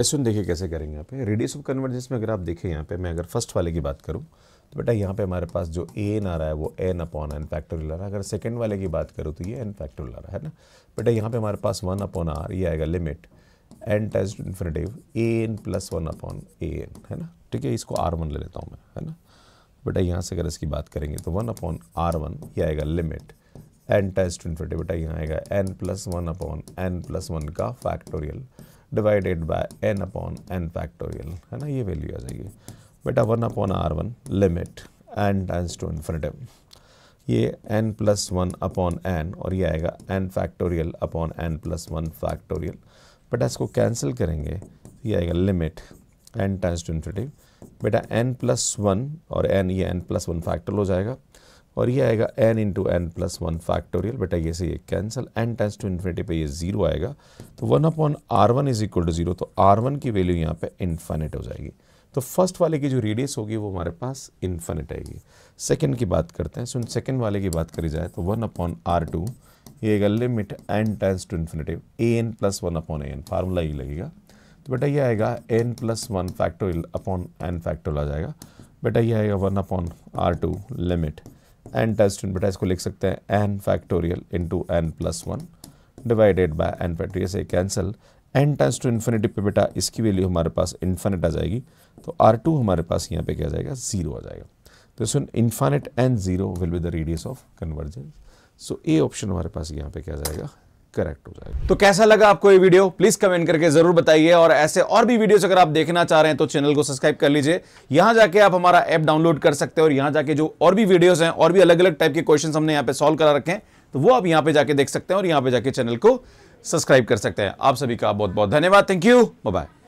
question देखिए कैसे करेंगे यहाँ पे रेडियस ऑफ कन्वर्जेंस में अगर आप देखें यहाँ पे मैं अगर फर्स्ट वाले की बात करूँ तो बेटा यहाँ पे हमारे पास जो ए एन आ रहा है वो एन अपॉन एन फैक्टोरियल आ रहा है अगर सेकंड वाले की बात करूँ तो ये एन फैक्टोरियल आ रहा है ना बेटा यहाँ पे हमारे पास वन अपॉन आर ये आएगा limit n tends infinitive a n plus one upon a n है ना ठीक है इसको आर वन ले लेता हूँ मैं है ना बेटा यहाँ से अगर इसकी बात करेंगे तो वन अपॉन आर वन ये आएगा लिमिट एन टेज इन्फिनेटिव बेटा यहाँ आएगा n plus one upon n plus one का factorial divided by n upon n factorial है ना ये वैल्यू आ जाएगी बेटा one upon r one limit n times two infinitive ये n plus one upon n और ये आएगा n factorial upon n plus one factorial बेटा इसको कैंसिल करेंगे ये आएगा limit n times two infinitive बेटा एन प्लस वन और एन ये एन प्लस वन फैक्टोरियल हो जाएगा और ये आएगा n into n plus one factorial बेटा ये से ये cancel n tends to infinity पे ये जीरो आएगा तो one upon r one is equal to zero तो आर वन की वैल्यू यहाँ पे इन्फिनिट हो जाएगी तो फर्स्ट वाले की जो रेडियस होगी वो हमारे पास इन्फिनिट आएगी सेकेंड की बात करते हैं सुन सेकेंड वाले की बात करी जाए तो वन अपॉन आर टू ये limit n tends to infinity a n plus one upon a n formula ही लगेगा तो बेटा ये आएगा n plus one factorial upon n factorial आ जाएगा बेटा ये आएगा one upon r two limit n test बेटा इसको लिख सकते हैं n factorial into n plus one divided by n factorial से cancel n tends to infinity पे बेटा इसकी वैल्यू हमारे पास इन्फिनिट आ जाएगी तो आर टू हमारे पास यहाँ पे क्या जाएगा जीरो आ जाएगा तो सुन infinite n zero will be the radius of convergence so a option हमारे पास यहाँ पे क्या जाएगा करेक्ट हो जाएगा तो कैसा लगा आपको ये वीडियो प्लीज कमेंट करके जरूर बताइए और ऐसे और भी वीडियोस अगर आप देखना चाह रहे हैं तो चैनल को सब्सक्राइब कर लीजिए यहां जाके आप हमारा ऐप डाउनलोड कर सकते हैं और यहां जाके जो और भी वीडियोस हैं और भी अलग अलग टाइप के क्वेश्चन हमने यहाँ पे सोल्व करा रखे हैं तो वो आप यहाँ पे जाके देख सकते हैं और यहाँ पे जाके चैनल को सब्सक्राइब कर सकते हैं आप सभी का बहुत बहुत धन्यवाद थैंक यू बाय